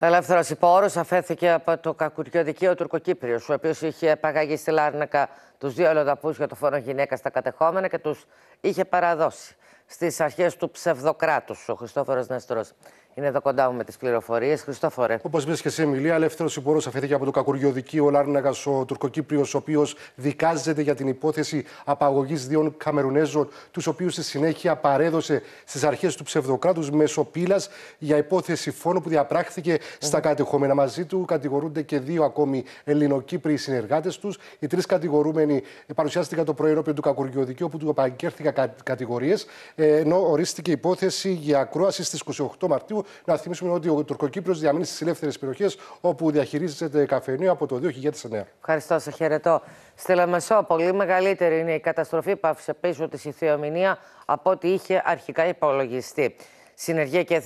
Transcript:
Ελεύθερο υπόρο αφέθηκε από το κακουριό δικείο Τουρκοκύπριο, ο οποίος είχε παγαγεί στη Λάρνακα τους δύο ελοδαπού για το φόρο γυναίκας στα κατεχόμενα και τους είχε παραδώσει στις αρχές του ψευδοκράτους. Ο Χριστόφορος Νεστρός είναι εδώ κοντά μου με τις πληροφορίες. Χριστόφορε. Όπως είπε και εσύ, Μιλία, ελεύθερος υπουργός αφαιρέθηκε από το κακουργιοδική ο Λάρνεγα, ο Τουρκοκύπριος, ο οποίος δικάζεται για την υπόθεση απαγωγής δύο Καμερουνέζων, τους οποίους στη συνέχεια παρέδωσε στις αρχές του ψευδοκράτους μέσω πύλα για υπόθεση φόνου που διαπράχθηκε mm-hmm. στα κατεχόμενα. Μαζί του κατηγορούνται και δύο ακόμη Ελληνοκύπριοι συνεργάτες τους. Οι τρεις κατηγορούμενοι παρουσιάστηκαν το πρωί του κακουργιοδικείου, όπου του απαγγέλθηκαν κατηγορίες ε, ενώ ορίστηκε υπόθεση για ακρόαση στις 28 Μαρτίου. Να θυμίσουμε ότι ο Τουρκοκύπριος διαμένει στις ελεύθερες περιοχές όπου διαχειρίζεται καφενείο από το 2009. Ευχαριστώ, σε χαιρετώ. Στη πολύ μεγαλύτερη είναι η καταστροφή που άφησε πίσω της ηθιομηνία από ό,τι είχε αρχικά υπολογιστεί. Συνεργεία και